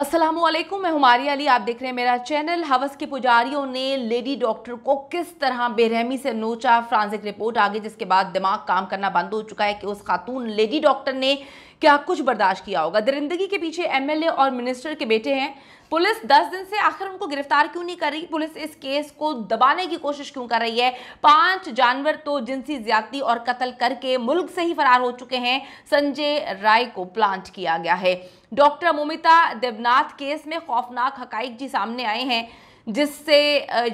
असलम मैं हमारी अली आप देख रहे हैं मेरा चैनल हवस के पुजारियों ने लेडी डॉक्टर को किस तरह बेरहमी से नोचा फ्रांसिक रिपोर्ट आ गई जिसके बाद दिमाग काम करना बंद हो चुका है कि उस खातून लेडी डॉक्टर ने क्या कुछ बर्दाश्त किया होगा दरिंदगी के पीछे एमएलए और मिनिस्टर के बेटे हैं पुलिस दस दिन से आखिर उनको गिरफ्तार क्यों नहीं कर रही पुलिस इस केस को दबाने की कोशिश क्यों कर रही है पांच जानवर तो जिनसी ज्यादा और कत्ल करके मुल्क से ही फरार हो चुके हैं संजय राय को प्लांट किया गया है डॉक्टर मोमिता देवनाथ केस में खौफनाक हकाइक जी सामने आए हैं जिससे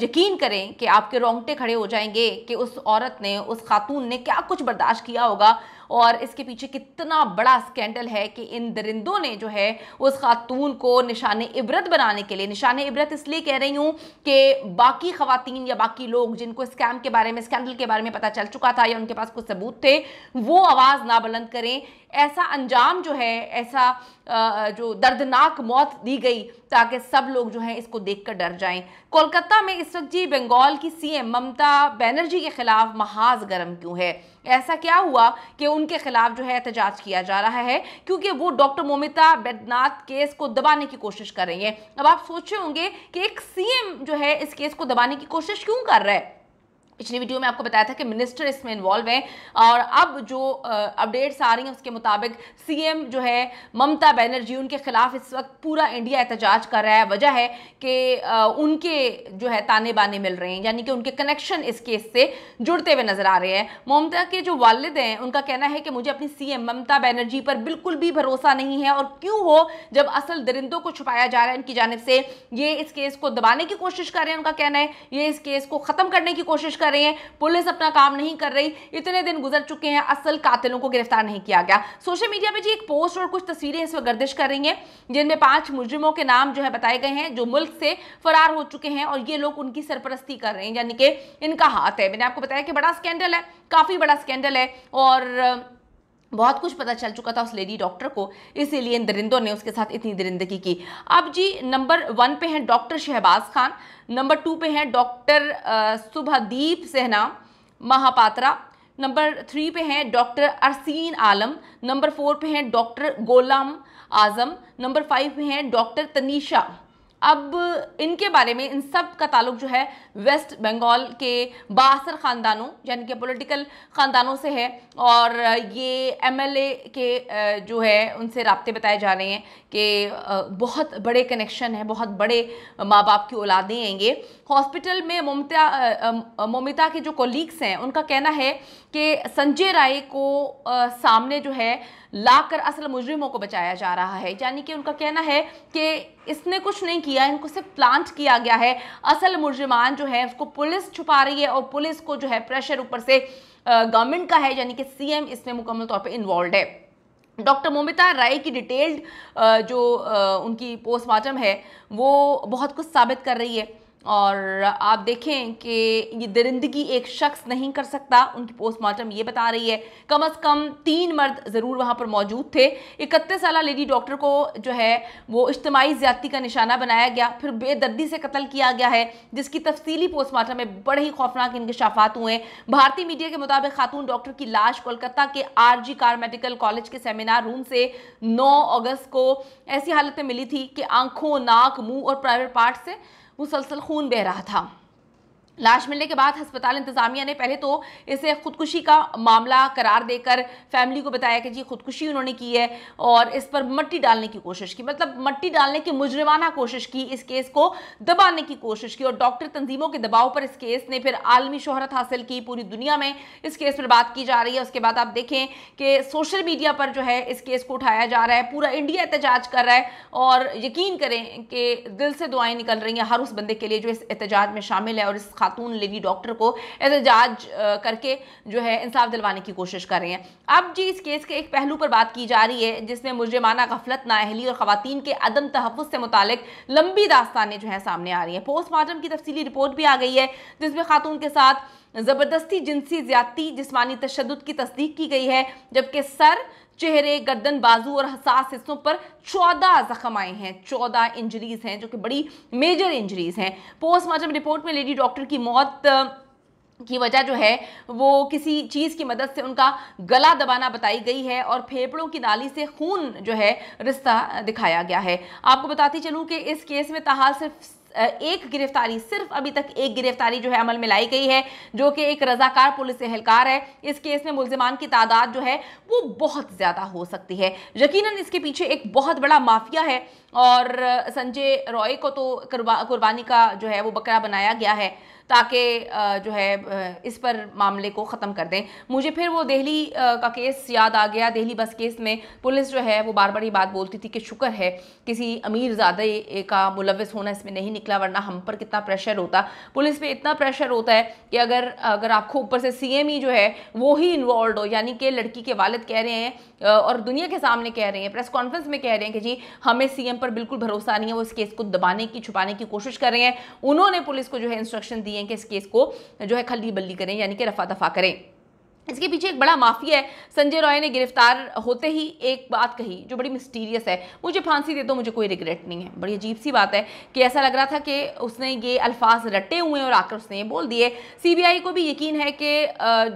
यकीन करें कि आपके रोंगटे खड़े हो जाएंगे कि उस औरत ने उस खातून ने क्या कुछ बर्दाश्त किया होगा और इसके पीछे कितना बड़ा स्कैंडल है कि इन दरिंदों ने जो है उस खातून को निशान इबरत बनाने के लिए निशान इबरत इसलिए कह रही हूँ कि बाकी खातन या बाकी लोग जिनको स्कैम के बारे में स्कैंडल के बारे में पता चल चुका था या उनके पास कुछ सबूत थे वो आवाज़ ना बुलंद करें ऐसा अंजाम जो है ऐसा जो दर्दनाक मौत दी गई ताकि सब लोग जो हैं इसको देखकर डर जाएं कोलकाता में इस वक्त जी बंगाल की सीएम ममता बनर्जी के खिलाफ महाज गर्म क्यों है ऐसा क्या हुआ कि उनके खिलाफ जो है एहतजाज किया जा रहा है क्योंकि वो डॉक्टर मोमिता बैद्यनाथ केस को दबाने की कोशिश कर रही है अब आप सोचे होंगे कि एक सीएम जो है इस केस को दबाने की कोशिश क्यों कर रहा है पिछली वीडियो में आपको बताया था कि मिनिस्टर इसमें इन्वॉल्व हैं और अब जो अपडेट्स आ रही हैं उसके मुताबिक सीएम जो है ममता बनर्जी उनके खिलाफ इस वक्त पूरा इंडिया एहतजाज कर रहा है वजह है कि उनके जो है ताने बाने मिल रहे हैं यानी कि उनके कनेक्शन इस केस से जुड़ते हुए नजर आ रहे हैं ममता के जो वालद हैं उनका कहना है कि मुझे अपनी सी ममता बैनर्जी पर बिल्कुल भी भरोसा नहीं है और क्यों हो जब असल दरिंदों को छुपाया जा रहा है इनकी जानब से ये इस केस को दबाने की कोशिश कर रहे हैं उनका कहना है ये इस केस को ख़त्म करने की कोशिश कर रहे हैं पुलिस अपना काम नहीं कर रही इतने दिन गुजर चुके हैं असल कातिलों को गिरफ्तार नहीं किया गया सोशल मीडिया पर जी एक पोस्ट और कुछ तस्वीरें इस वक्त गर्दिश कर रही हैं जिनमें पांच मुजरिमों के नाम जो है बताए गए हैं जो मुल्क से फरार हो चुके हैं और ये लोग उनकी सरपरस्ती कर रहे हैं यानी कि इनका हाथ है मैंने आपको बताया कि बड़ा स्कैंडल है काफ़ी बड़ा स्कैंडल है और बहुत कुछ पता चल चुका था उस लेडी डॉक्टर को इसीलिए इन दरिंदों ने उसके साथ इतनी दरिंदगी की अब जी नंबर वन पे हैं doctor Shahbaz Khan number two पे हैं doctor Subhadip Sehna Mahapatra number three पे हैं doctor Arsheen Alam number four पे हैं doctor Golam Azam number five पे हैं डॉक्टर तनीशा अब इनके बारे में इन सब का ताल्लुक जो है वेस्ट बंगाल के बासर ख़ानदानों यानी कि पॉलिटिकल ख़ानदानों से है और ये एमएलए के जो है उनसे रबते बताए जा रहे हैं कि बहुत बड़े कनेक्शन है बहुत बड़े माँ बाप की औलादें हैं ये हॉस्पिटल में ममता ममिता के जो कोलीग्स हैं उनका कहना है कि संजय राय को सामने जो है लाकर असल मुजरिमों को बचाया जा रहा है यानी कि उनका कहना है कि इसने कुछ नहीं किया किया इनको सिर्फ प्लांट किया गया है असल मुर्जमान जो है उसको पुलिस छुपा रही है और पुलिस को जो है प्रेशर ऊपर से गवर्नमेंट का है यानी कि सीएम इसमें मुकम्मल तौर पर इन्वॉल्व है डॉक्टर मोमिता राय की डिटेल्ड जो उनकी पोस्टमार्टम है वो बहुत कुछ साबित कर रही है और आप देखें कि ये दरिंदगी एक शख्स नहीं कर सकता उनकी पोस्टमार्टम ये बता रही है कम अज़ कम तीन मर्द ज़रूर वहाँ पर मौजूद थे इकतीस साल लेडी डॉक्टर को जो है वो इज्तमाही ज्यादती का निशाना बनाया गया फिर बेदर्दी से कत्ल किया गया है जिसकी तफसीली पोस्टमार्टम में बड़े ही खौफनाक इंकशाफात हुए भारतीय मीडिया के मुताबिक खातून डॉक्टर की लाश कोलकाता के R G Kar medical college के सेमिनार रूम से नौ अगस्त को ऐसी हालत में मिली थी कि आंखों नाक मुंह और प्राइवेट पार्ट से मुसलसल खून बह रहा था लाश मिलने के बाद अस्पताल इंतजामिया ने पहले तो इसे खुदकुशी का मामला करार देकर फैमिली को बताया कि जी खुदकुशी उन्होंने की है और इस पर मट्टी डालने की कोशिश की मतलब मट्टी डालने की मुजरमाना कोशिश की इस केस को दबाने की कोशिश की और डॉक्टर तंजीमों के दबाव पर इस केस ने फिर आलमी शोहरत हासिल की पूरी दुनिया में इस केस पर बात की जा रही है उसके बाद आप देखें कि सोशल मीडिया पर जो है इस केस को उठाया जा रहा है पूरा इंडिया एहतजाज कर रहा है और यकीन करें कि दिल से दुआएं निकल रही हैं हर उस बंदे के लिए जो इस एहतजाज में शामिल है और इस खातून लेवी डॉक्टर को एहतजाज करके जो है इंसाफ दिलवाने की कोशिश कर रहे हैं अब जी इस केस के एक पहलू पर बात की जा रही है जिसमें मुजरमाना गफलत नाहली और खातन के अदम तहफ़ से मुतक लंबी दास्तानें जो है सामने आ रही हैं पोस्टमार्टम की तफसीली रिपोर्ट भी आ गई है जिसमें खातून के साथ ज़बरदस्ती जिनसी ज़्यादती जिसमानी तशद की तस्दीक की गई है जबकि सर चेहरे गर्दन बाजू और हसास हिस्सों पर चौदह जख्म आए हैं चौदह इंजरीज हैं जो कि बड़ी मेजर इंजरीज हैं पोस्टमार्टम रिपोर्ट में लेडी डॉक्टर की मौत की वजह जो है वो किसी चीज़ की मदद से उनका गला दबाना बताई गई है और फेफड़ों की नाली से खून जो है रिश्ता दिखाया गया है आपको बताती चलूँ कि इस केस में तहाल सिर्फ एक गिरफ्तारी सिर्फ अभी तक एक गिरफ्तारी जो है अमल में लाई गई है जो कि एक रजाकार पुलिस एहलकार है इस केस में मुलजमान की तादाद जो है वो बहुत ज़्यादा हो सकती है यकीन इसके पीछे एक बहुत बड़ा माफिया है और संजय रॉय को तो कुर्बानी का जो है वो बकरा बनाया गया है ताकि जो है इस पर मामले को ख़त्म कर दें मुझे फिर वो दिल्ली का केस याद आ गया दिल्ली बस केस में पुलिस जो है वो बार बार ये बात बोलती थी कि शुक्र है किसी अमीर ज़्यादा का मुलविस होना इसमें नहीं निकला वरना हम पर कितना प्रेशर होता पुलिस पे इतना प्रेशर होता है कि अगर अगर आपको ऊपर से सी ही e जो है वो ही इन्वॉल्व हो यानी कि लड़की के वालद कह रहे हैं और दुनिया के सामने कह रहे हैं प्रेस कॉन्फ्रेंस में कह रहे हैं कि जी हमें सी ऊपर बिल्कुल भरोसा नहीं है वो इस केस को दबाने की छुपाने की कोशिश कर रहे हैं उन्होंने पुलिस को जो है इंस्ट्रक्शन दिए हैं कि इस केस को जो है खली बल्ली करें यानी कि रफा दफा करें इसके पीछे एक बड़ा माफिया है संजय रॉय ने गिरफ्तार होते ही एक बात कही जो बड़ी मिस्टीरियस है मुझे फांसी दे दो मुझे कोई रिग्रेट नहीं है बड़ी अजीब सी बात है कि ऐसा लग रहा था कि उसने ये अल्फाज रटे हुए हैं और आकर उसने ये बोल दिए सीबीआई को भी यकीन है कि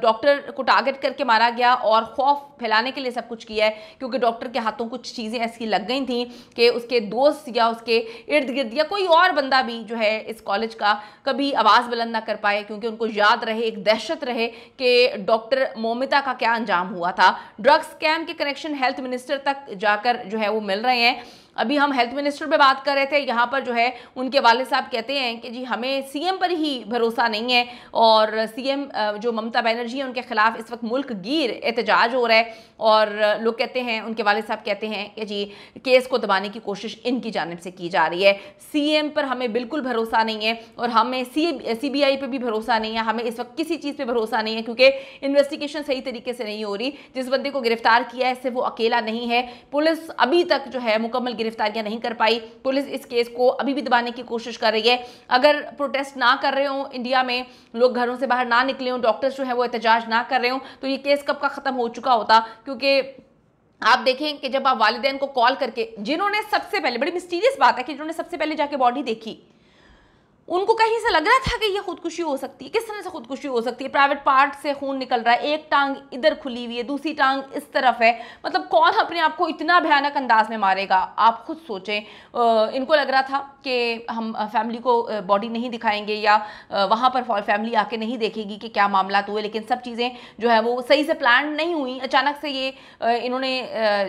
डॉक्टर को टारगेट करके मारा गया और खौफ फैलाने के लिए सब कुछ किया है क्योंकि डॉक्टर के हाथों कुछ चीज़ें ऐसी लग गई थी कि उसके दोस्त या उसके इर्द गिर्द या कोई और बंदा भी जो है इस कॉलेज का कभी आवाज़ बुलंद ना कर पाए क्योंकि उनको याद रहे एक दहशत रहे कि डॉक्टर मिनिस्टर मोमिता का क्या अंजाम हुआ था ड्रग्स स्कैम के कनेक्शन हेल्थ मिनिस्टर तक जाकर जो है वो मिल रहे हैं अभी हम हेल्थ मिनिस्टर पे बात कर रहे थे यहाँ पर जो है उनके वाले साहब कहते हैं कि जी हमें सीएम पर ही भरोसा नहीं है और सीएम जो ममता बनर्जी है उनके खिलाफ इस वक्त मुल्क गिर एहतजाज हो रहा है और लोग कहते हैं उनके वाले साहब कहते हैं कि जी केस को दबाने की कोशिश इनकी जानब से की जा रही है सीएम पर हमें बिल्कुल भरोसा नहीं है और हमें सी सीबीआई पे भी भरोसा नहीं है हमें इस वक्त किसी चीज़ पे भरोसा नहीं है क्योंकि इन्वेस्टिगेशन सही तरीके से नहीं हो रही जिस बंदे को गिरफ्तार किया है सिर्फ वो अकेला नहीं है पुलिस अभी तक जो है मुकम्मल गिरफ्तारियां नहीं कर पाई पुलिस इस केस को अभी भी दबाने की कोशिश कर रही है अगर प्रोटेस्ट ना कर रहे हो इंडिया में लोग घरों से बाहर ना निकले हों डॉक्टर्स जो है वो एहतजाज ना कर रहे हों तो ये केस कब का ख़त्म हो चुका होता क्योंकि आप देखें कि जब आप वालदेन को कॉल करके जिन्होंने सबसे पहले बड़ी मिस्टीरियस बात है कि जिन्होंने सबसे पहले जाके बॉडी देखी उनको कहीं से लग रहा था कि ये खुदकुशी हो सकती है किस तरह से खुदकुशी हो सकती है प्राइवेट पार्ट से खून निकल रहा है एक टांग इधर खुली हुई है दूसरी टांग इस तरफ है मतलब कौन अपने आप को इतना भयानक अंदाज में मारेगा आप खुद सोचें इनको लग रहा था कि हम फैमिली को बॉडी नहीं दिखाएंगे या वहाँ पर फैमिली आके नहीं देखेगी कि क्या मामला तो हुए लेकिन सब चीज़ें जो है वो सही से प्लान नहीं हुई अचानक से ये इन्होंने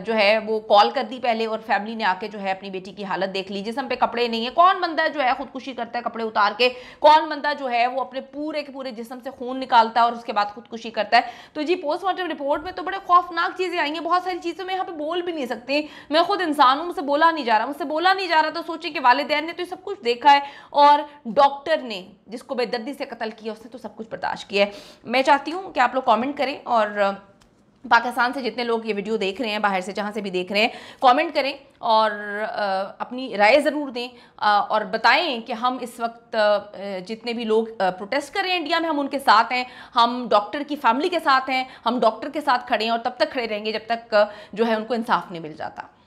जो है वो कॉल कर दी पहले और फैमिली ने आके जो है अपनी बेटी की हालत देख ली जिसम पे कपड़े नहीं है कौन बंदा जो है खुदकुशी करता है कपड़े उतार के कौन बंदा जो है वो अपने पूरे के पूरे जिसम से खून निकालता है और उसके बाद खुदकुशी करता है तो जी पोस्टमार्टम रिपोर्ट में तो बड़े खौफनाक चीज़ें आई हैं बहुत सारी चीज़ें मैं यहाँ पे बोल भी नहीं सकती मैं खुद इंसान हूँ मुझसे बोला नहीं जा रहा मुझसे बोला नहीं जा रहा तो सोचे कि वालदेन ने तो सब कुछ देखा है और डॉक्टर ने जिसको बेदर्दी से कत्ल किया उसने तो सब कुछ बर्दाश्त किया है मैं चाहती हूँ कि आप लोग कॉमेंट करें और पाकिस्तान से जितने लोग ये वीडियो देख रहे हैं बाहर से जहाँ से भी देख रहे हैं कमेंट करें और अपनी राय ज़रूर दें और बताएं कि हम इस वक्त जितने भी लोग प्रोटेस्ट कर रहे हैं इंडिया में हम उनके साथ हैं हम डॉक्टर की फैमिली के साथ हैं हम डॉक्टर के साथ खड़े हैं और तब तक खड़े रहेंगे जब तक जो है उनको इंसाफ नहीं मिल जाता